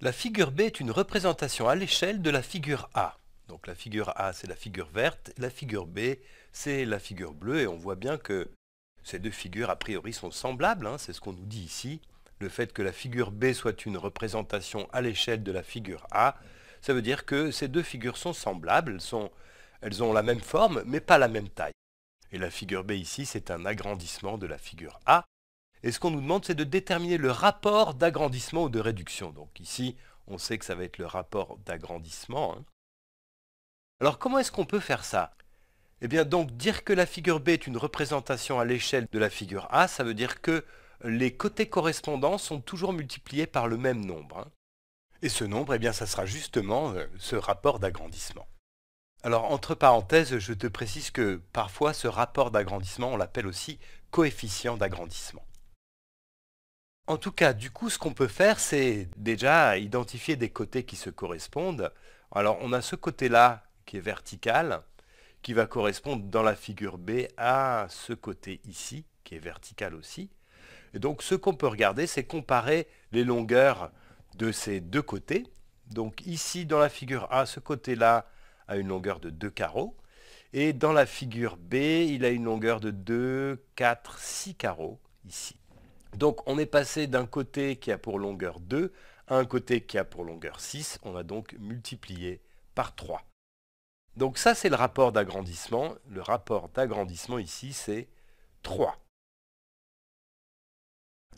La figure B est une représentation à l'échelle de la figure A. Donc la figure A, c'est la figure verte, la figure B, c'est la figure bleue, et on voit bien que ces deux figures, a priori, sont semblables, hein, c'est ce qu'on nous dit ici. Le fait que la figure B soit une représentation à l'échelle de la figure A, ça veut dire que ces deux figures sont semblables, elles ont la même forme, mais pas la même taille. Et la figure B ici, c'est un agrandissement de la figure A, et ce qu'on nous demande, c'est de déterminer le rapport d'agrandissement ou de réduction. Donc ici, on sait que ça va être le rapport d'agrandissement. Hein. Alors comment est-ce qu'on peut faire ça Eh bien donc dire que la figure B est une représentation à l'échelle de la figure A, ça veut dire que les côtés correspondants sont toujours multipliés par le même nombre. Hein. Et ce nombre, eh bien ça sera justement euh, ce rapport d'agrandissement. Alors entre parenthèses, je te précise que parfois ce rapport d'agrandissement, on l'appelle aussi coefficient d'agrandissement. En tout cas, du coup, ce qu'on peut faire, c'est déjà identifier des côtés qui se correspondent. Alors, on a ce côté-là qui est vertical, qui va correspondre dans la figure B à ce côté ici, qui est vertical aussi. Et donc, ce qu'on peut regarder, c'est comparer les longueurs de ces deux côtés. Donc ici, dans la figure A, ce côté-là a une longueur de 2 carreaux. Et dans la figure B, il a une longueur de 2, 4, 6 carreaux, ici. Donc on est passé d'un côté qui a pour longueur 2 à un côté qui a pour longueur 6. On a donc multiplié par 3. Donc ça c'est le rapport d'agrandissement. Le rapport d'agrandissement ici c'est 3.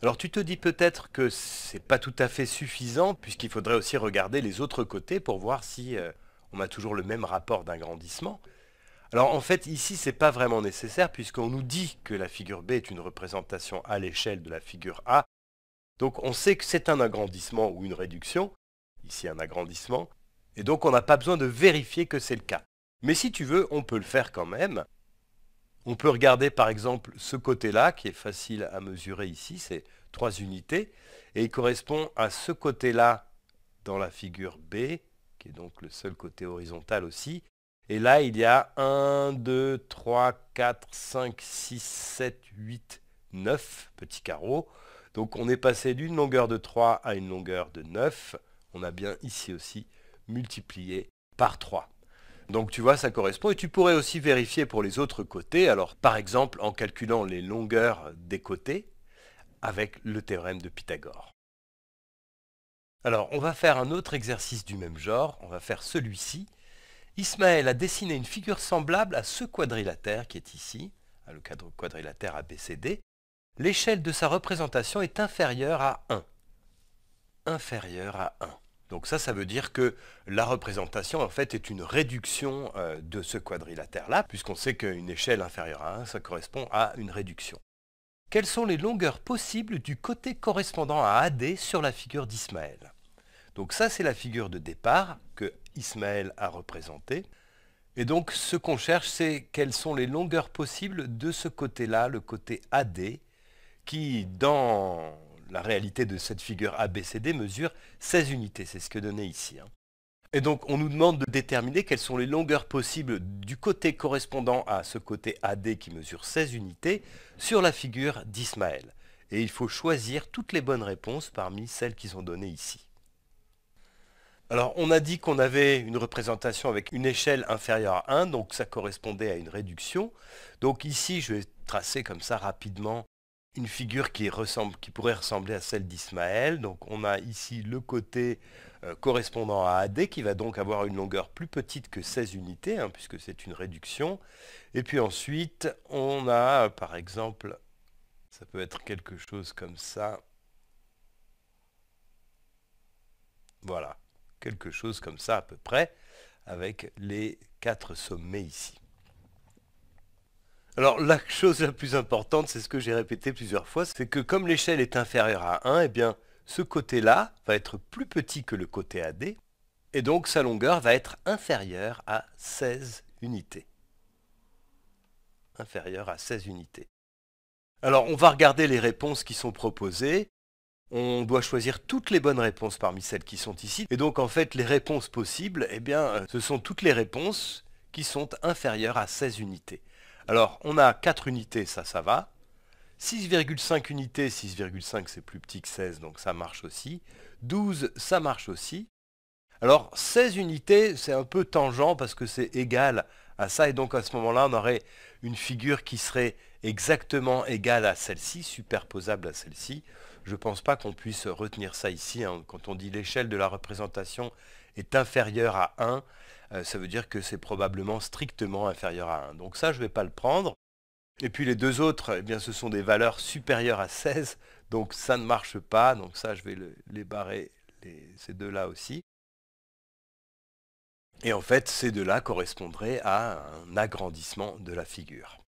Alors tu te dis peut-être que c'est pas tout à fait suffisant puisqu'il faudrait aussi regarder les autres côtés pour voir si euh, on a toujours le même rapport d'agrandissement. Alors en fait, ici, ce n'est pas vraiment nécessaire puisqu'on nous dit que la figure B est une représentation à l'échelle de la figure A. Donc on sait que c'est un agrandissement ou une réduction. Ici, un agrandissement. Et donc on n'a pas besoin de vérifier que c'est le cas. Mais si tu veux, on peut le faire quand même. On peut regarder par exemple ce côté-là, qui est facile à mesurer ici, c'est 3 unités, et il correspond à ce côté-là dans la figure B, qui est donc le seul côté horizontal aussi, et là, il y a 1, 2, 3, 4, 5, 6, 7, 8, 9 petits carreaux. Donc on est passé d'une longueur de 3 à une longueur de 9. On a bien ici aussi multiplié par 3. Donc tu vois, ça correspond. Et tu pourrais aussi vérifier pour les autres côtés. Alors par exemple, en calculant les longueurs des côtés avec le théorème de Pythagore. Alors on va faire un autre exercice du même genre. On va faire celui-ci. Ismaël a dessiné une figure semblable à ce quadrilatère qui est ici, le cadre quadrilatère ABCD. L'échelle de sa représentation est inférieure à 1. Inférieure à 1. Donc ça, ça veut dire que la représentation, en fait, est une réduction euh, de ce quadrilatère-là, puisqu'on sait qu'une échelle inférieure à 1, ça correspond à une réduction. Quelles sont les longueurs possibles du côté correspondant à AD sur la figure d'Ismaël Donc ça, c'est la figure de départ que Ismaël a représenté. Et donc ce qu'on cherche, c'est quelles sont les longueurs possibles de ce côté-là, le côté AD, qui dans la réalité de cette figure ABCD mesure 16 unités, c'est ce que donnait ici. Hein. Et donc on nous demande de déterminer quelles sont les longueurs possibles du côté correspondant à ce côté AD qui mesure 16 unités sur la figure d'Ismaël. Et il faut choisir toutes les bonnes réponses parmi celles qui sont données ici. Alors, on a dit qu'on avait une représentation avec une échelle inférieure à 1, donc ça correspondait à une réduction. Donc ici, je vais tracer comme ça rapidement une figure qui, pourrait ressembler à celle d'Ismaël. Donc on a ici le côté euh, correspondant à AD qui va donc avoir une longueur plus petite que 16 unités, hein, puisque c'est une réduction. Et puis ensuite, on a euh, par exemple, ça peut être quelque chose comme ça. Voilà quelque chose comme ça à peu près, avec les quatre sommets ici. Alors la chose la plus importante, c'est ce que j'ai répété plusieurs fois, c'est que comme l'échelle est inférieure à 1, eh bien ce côté-là va être plus petit que le côté AD, et donc sa longueur va être inférieure à 16 unités. Inférieure à 16 unités. Alors on va regarder les réponses qui sont proposées on doit choisir toutes les bonnes réponses parmi celles qui sont ici. Et donc en fait, les réponses possibles, eh bien, euh, ce sont toutes les réponses qui sont inférieures à 16 unités. Alors, on a 4 unités, ça, ça va. 6,5 unités, 6,5 c'est plus petit que 16, donc ça marche aussi. 12, ça marche aussi. Alors, 16 unités, c'est un peu tangent parce que c'est égal à ça, et donc à ce moment-là, on aurait une figure qui serait exactement égale à celle-ci, superposable à celle-ci. Je ne pense pas qu'on puisse retenir ça ici. Hein. Quand on dit l'échelle de la représentation est inférieure à 1, euh, ça veut dire que c'est probablement strictement inférieur à 1. Donc ça, je ne vais pas le prendre. Et puis les deux autres, eh bien, ce sont des valeurs supérieures à 16, donc ça ne marche pas. Donc ça, je vais les barrer, ces deux-là aussi. Et en fait, ces deux-là correspondraient à un agrandissement de la figure.